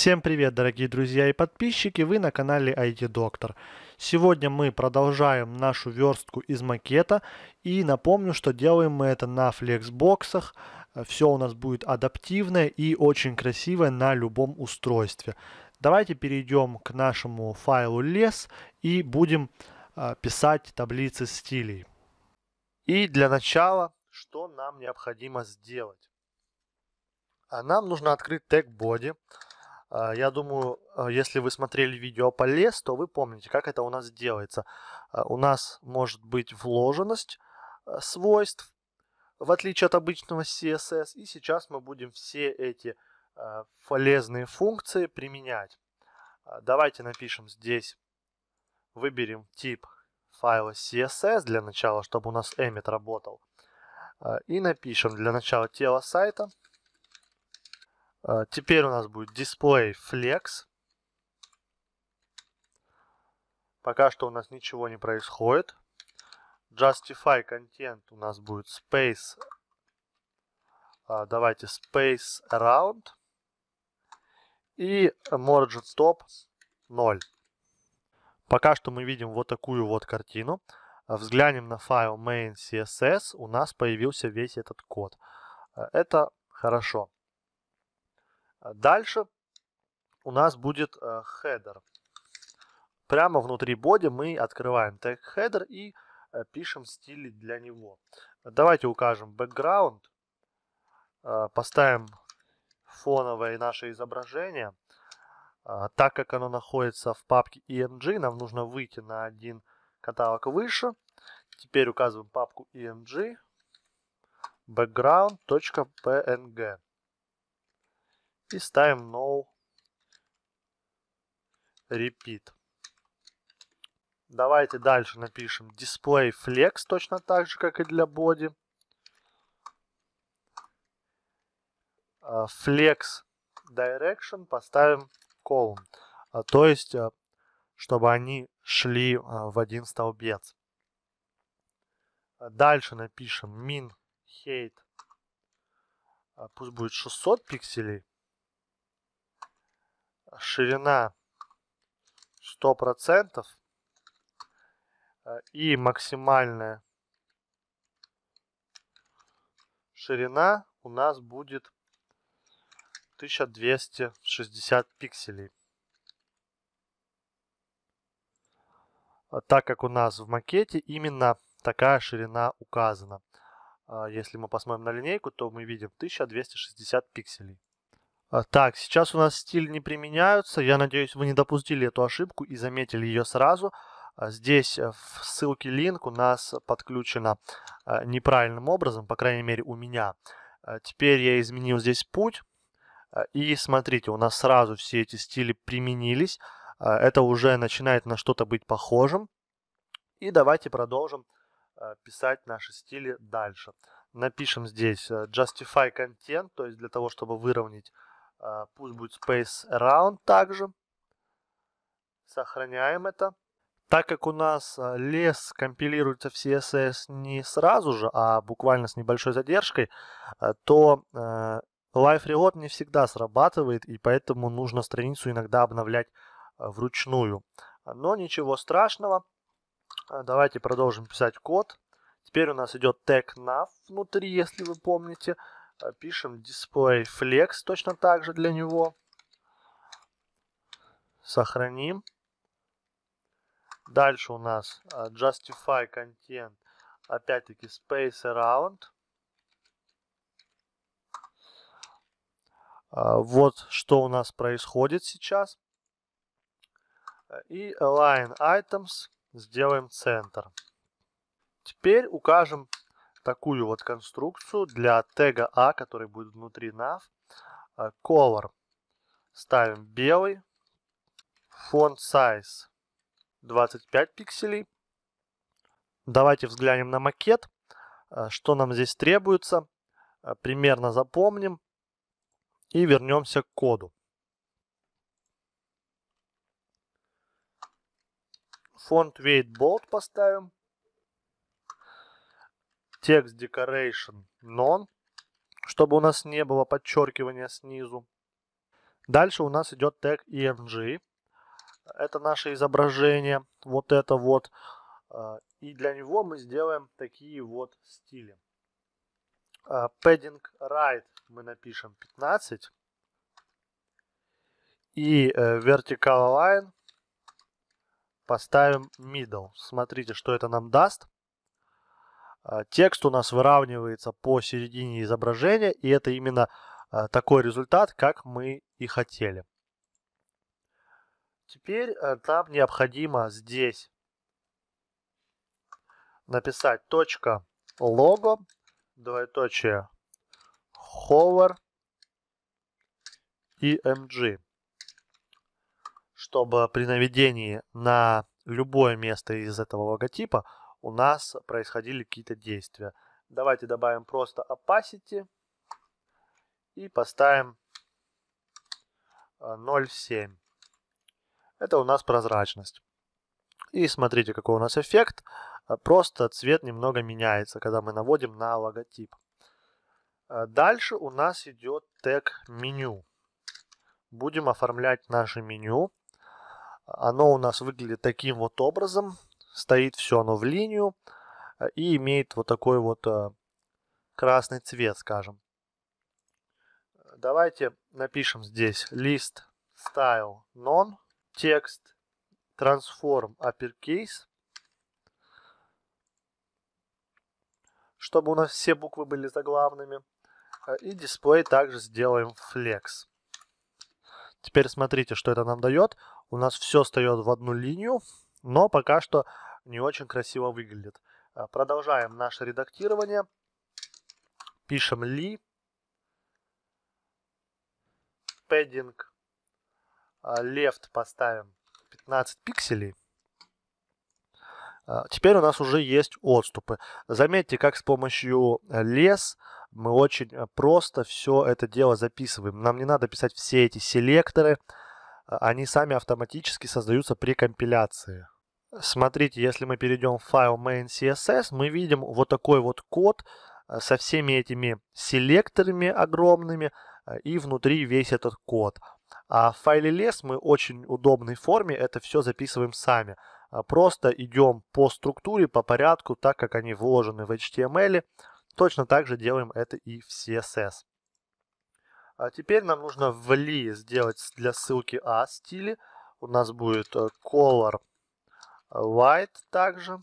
Всем привет, дорогие друзья и подписчики, вы на канале IT Доктор. Сегодня мы продолжаем нашу верстку из макета и напомню, что делаем мы это на флексбоксах. Все у нас будет адаптивное и очень красивое на любом устройстве. Давайте перейдем к нашему файлу лес e и будем а, писать таблицы стилей. И для начала, что нам необходимо сделать? А Нам нужно открыть тег body а, я думаю, а, если вы смотрели видео по лес, то вы помните, как это у нас делается. А, у нас может быть вложенность свойств, в отличие от обычного CSS. И сейчас мы будем все эти полезные функции применять. Давайте напишем здесь, выберем тип файла CSS для начала, чтобы у нас эмит работал. И напишем для начала тело сайта – а, теперь у нас будет дисплей Flex. Пока что у нас ничего не происходит. Justify Content у нас будет Space. А, давайте Space Around. И Margin Top 0. Пока что мы видим вот такую вот картину. Взглянем на файл main.css, у нас появился весь этот код. А, это хорошо. А дальше у нас будет header. Э, Прямо внутри боди мы открываем тег header и э, пишем стили для него. Давайте укажем background, э, поставим фоновое наше изображение. Так как оно находится в папке EMG, нам нужно выйти на один каталог выше. Теперь указываем папку EMG, background.png и ставим no repeat. Давайте дальше напишем display flex точно так же, как и для body. А, flex direction поставим column, а, то есть, а, чтобы они шли в один столбец. Дальше напишем min height, пусть будет 600 пикселей ширина 100% э, и максимальная ширина у нас будет 1260 пикселей. А так как у нас в макете именно такая ширина указана. Э, если мы посмотрим на линейку, то мы видим 1260 пикселей. А, так, сейчас у нас стиль не применяются. Я надеюсь, вы не допустили эту ошибку и заметили ее сразу. А, здесь э, в ссылке линк у нас подключено а, неправильным образом, по крайней мере у меня. Теперь я изменил здесь путь. И смотрите, у нас сразу все эти стили применились. Это уже начинает на что-то быть похожим. И давайте продолжим писать наши стили дальше. Напишем здесь э, justify content, то есть для того, чтобы выровнять а, пусть будет space round также. Сохраняем это. Так как у нас а, лес компилируется в CSS не сразу же, а буквально с небольшой задержкой, а, то life Reload не всегда срабатывает, и поэтому нужно страницу иногда обновлять вручную. Но ничего страшного. Давайте продолжим писать код. Теперь у нас идет тег nav внутри, если вы помните. А пишем display flex точно так же для него. Сохраним. Дальше у нас а, justify content. Опять-таки space around. А, вот что у нас происходит сейчас. И align items сделаем центр. Теперь укажем такую вот конструкцию для тега А, который будет внутри nav. А, color ставим белый. Font size 25 пикселей. Давайте взглянем на макет. А, что нам здесь требуется. А, примерно запомним. И вернемся к коду. Font weight bold поставим текст decoration non чтобы у нас не было подчеркивания снизу. Дальше у нас идет тег EMG. Это наше изображение, вот это вот. А, и для него мы сделаем такие вот стили. А, padding right мы напишем 15. И э, vertical line поставим middle. Смотрите, что это нам даст. А, текст у нас выравнивается по середине изображения, и это именно а, такой результат, как мы и хотели. Теперь э, нам необходимо здесь написать точка лого, двоеточие hover и mg, чтобы при наведении на любое место из этого логотипа у нас происходили какие-то действия. Давайте добавим просто opacity и поставим 0,7. А, Это у нас прозрачность. И смотрите, какой у нас эффект. А, просто цвет немного меняется, когда мы наводим на логотип. А, дальше у нас идет тег меню. Будем оформлять наше меню. Оно у нас выглядит таким вот образом стоит все оно в линию э, и имеет вот такой вот э, красный цвет, скажем. Давайте напишем здесь list style non, текст transform uppercase, чтобы у нас все буквы были заглавными. Э, и дисплей также сделаем flex. Теперь смотрите, что это нам дает. У нас все встает в одну линию но пока что не очень красиво выглядит. Э, продолжаем наше редактирование. Пишем ли, пэддинг left э, поставим 15 пикселей. Э, теперь у нас уже есть отступы. Заметьте, как с помощью лес мы очень просто все это дело записываем. Нам не надо писать все эти селекторы, они сами автоматически создаются при компиляции. Смотрите, если мы перейдем в файл main.css, мы видим вот такой вот код э, со всеми этими селекторами огромными э, и внутри весь этот код. А в файле лес мы очень удобной форме это все записываем сами. Э, просто идем по структуре, по порядку, так как они вложены в HTML. Эм точно так же делаем это и в CSS. А теперь нам нужно в ли сделать для ссылки a а стиле. У нас будет color white также.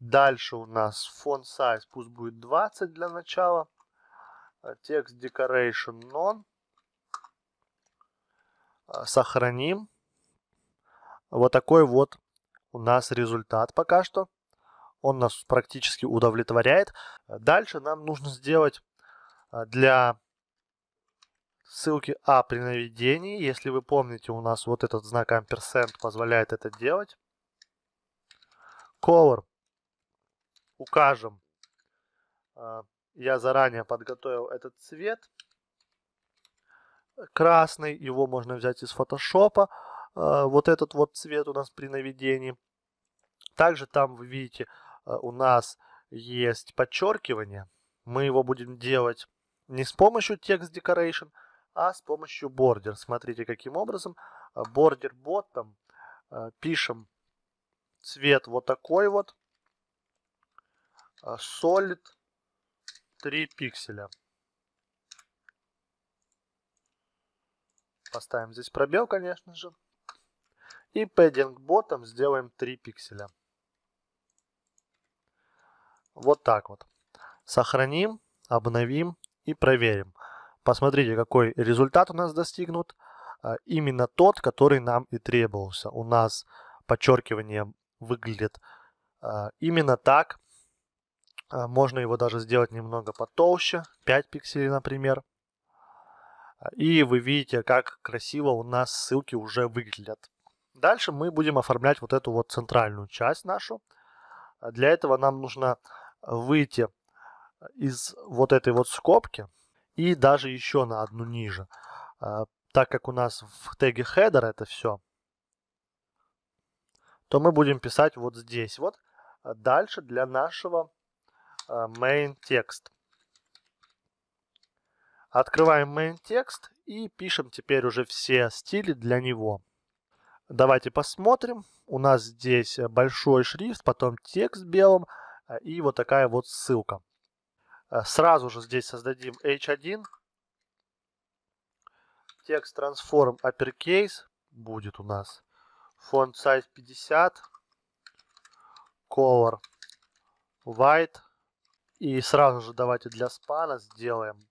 Дальше у нас font size, пусть будет 20 для начала. Э, текст decoration none. Э, сохраним. Вот такой вот у нас результат пока что. Он нас практически удовлетворяет. Дальше нам нужно сделать э, для ссылки а при наведении. Если вы помните, у нас вот этот знак амперсент позволяет это делать color укажем. А, я заранее подготовил этот цвет. Красный, его можно взять из фотошопа. А, вот этот вот цвет у нас при наведении. Также там вы видите, а, у нас есть подчеркивание. Мы его будем делать не с помощью Text Decoration, а с помощью Border. Смотрите, каким образом. Border Bottom пишем Цвет вот такой вот. А, Solid 3 пикселя. Поставим здесь пробел, конечно же. И padding bottom сделаем 3 пикселя. Вот так вот. Сохраним, обновим и проверим. Посмотрите, какой результат у нас достигнут. А, именно тот, который нам и требовался. У нас подчеркивание выглядит а, именно так. А, можно его даже сделать немного потолще, 5 пикселей, например. А, и вы видите, как красиво у нас ссылки уже выглядят. Дальше мы будем оформлять вот эту вот центральную часть нашу. Для этого нам нужно выйти из вот этой вот скобки и даже еще на одну ниже. Так как у нас в теге header это все, то мы будем писать вот здесь вот. Э, дальше для нашего э, main текст. Открываем main текст и пишем теперь уже все стили для него. Давайте посмотрим. У нас здесь э, большой шрифт, потом текст белым и вот такая вот ссылка. Сразу же здесь создадим h1. Текст transform uppercase будет у нас фонд size 50, color white. И сразу же давайте для спана сделаем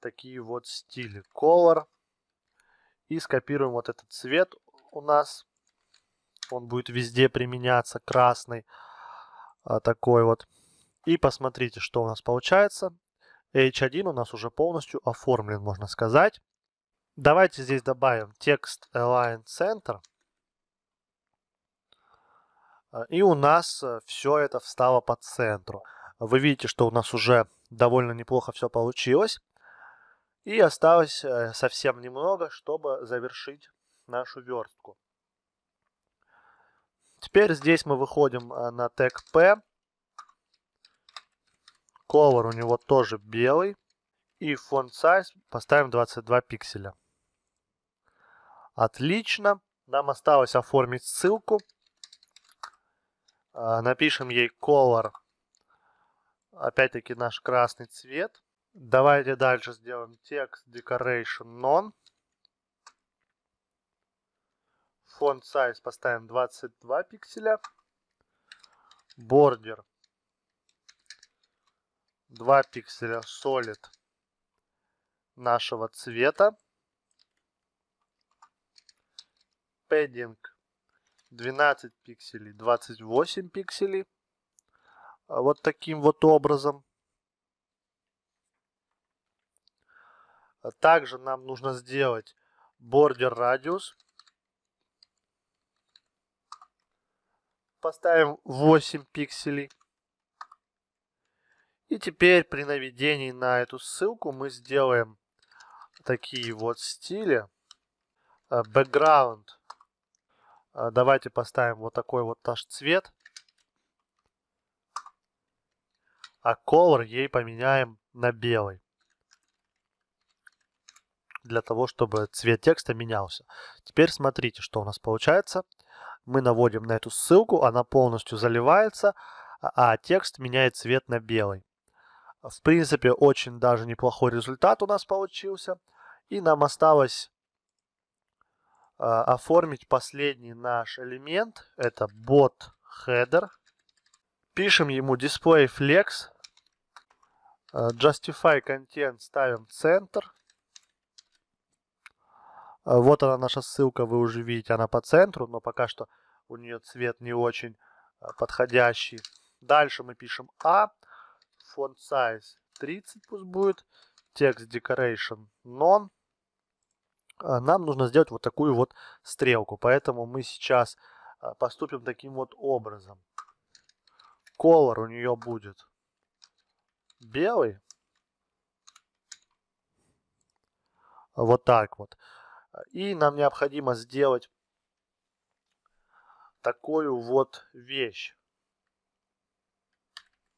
такие вот стили color. И скопируем вот этот цвет у нас. Он будет везде применяться, красный. А, такой вот. И посмотрите, что у нас получается. H1 у нас уже полностью оформлен, можно сказать. Давайте здесь добавим текст Align Center. А, и у нас э, все это встало по центру. Вы видите, что у нас уже довольно неплохо все получилось. И осталось э, совсем немного, чтобы завершить нашу верстку. Теперь здесь мы выходим э, на тег P. Color у него тоже белый. И фонд size поставим 22 пикселя. Отлично. Нам осталось оформить ссылку. А, напишем ей color, опять-таки наш красный цвет. Давайте дальше сделаем текст decoration none. Font size поставим 22 пикселя. Border 2 пикселя solid нашего цвета. Padding 12 пикселей, 28 пикселей. А, вот таким вот образом. А также нам нужно сделать border radius. Поставим 8 пикселей. И теперь при наведении на эту ссылку мы сделаем такие вот стили. А, background а, давайте поставим вот такой вот наш цвет. А color ей поменяем на белый. Для того, чтобы цвет текста менялся. Теперь смотрите, что у нас получается. Мы наводим на эту ссылку, она полностью заливается, а текст меняет цвет на белый. В принципе, очень даже неплохой результат у нас получился. И нам осталось а, оформить последний наш элемент. Это bot header. Пишем ему display flex. А, justify content ставим центр. А, вот она наша ссылка, вы уже видите, она по центру, но пока что у нее цвет не очень подходящий. Дальше мы пишем a font size 30 пусть будет, text decoration none, а, нам нужно сделать вот такую вот стрелку. Поэтому мы сейчас а, поступим таким вот образом. Color у нее будет белый. Вот так вот. И нам необходимо сделать такую вот вещь.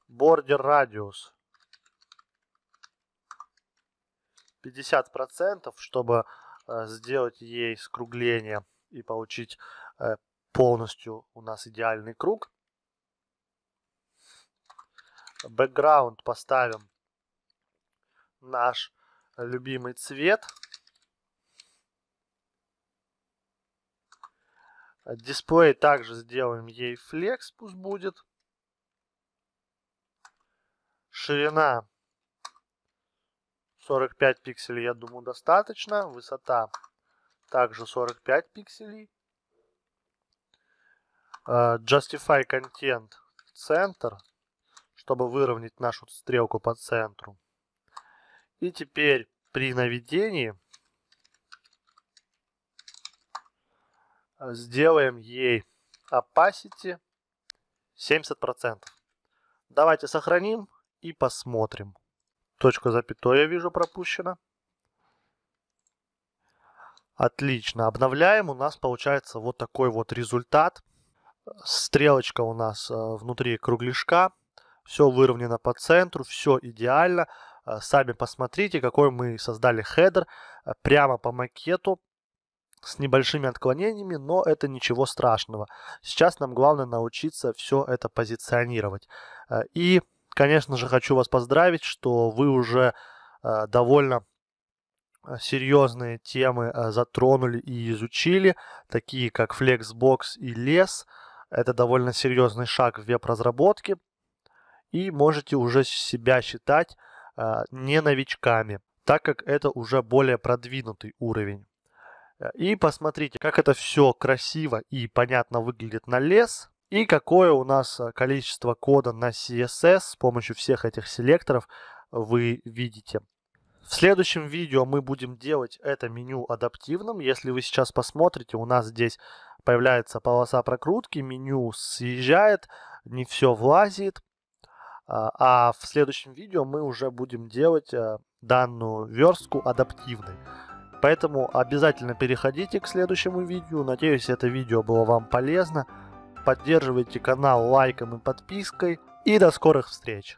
Border radius. 50%, чтобы Э, сделать ей скругление и получить э, полностью у нас идеальный круг. Бэкграунд поставим наш любимый цвет. Дисплей также сделаем ей флекс, пусть будет. Ширина 45 пикселей, я думаю, достаточно. Высота также 45 пикселей. Э, justify Content Center, чтобы выровнять нашу стрелку по центру. И теперь при наведении сделаем ей opacity 70%. Давайте сохраним и посмотрим. Точка запятой я вижу пропущена. Отлично. Обновляем. У нас получается вот такой вот результат. Стрелочка у нас э, внутри кругляшка. Все выровнено по центру. Все идеально. Э, сами посмотрите, какой мы создали хедер э, прямо по макету с небольшими отклонениями, но это ничего страшного. Сейчас нам главное научиться все это позиционировать. И конечно же, хочу вас поздравить, что вы уже э, довольно э, серьезные темы э, затронули и изучили, такие как Flexbox и лес. Это довольно серьезный шаг в веб-разработке. И можете уже себя считать э, не новичками, так как это уже более продвинутый уровень. Э, и посмотрите, как это все красиво и понятно выглядит на лес. И какое у нас э, количество кода на CSS с помощью всех этих селекторов вы видите. В следующем видео мы будем делать это меню адаптивным. Если вы сейчас посмотрите, у нас здесь появляется полоса прокрутки, меню съезжает, не все влазит. А, а в следующем видео мы уже будем делать э, данную верстку адаптивной. Поэтому обязательно переходите к следующему видео. Надеюсь, это видео было вам полезно поддерживайте канал лайком и подпиской. И до скорых встреч!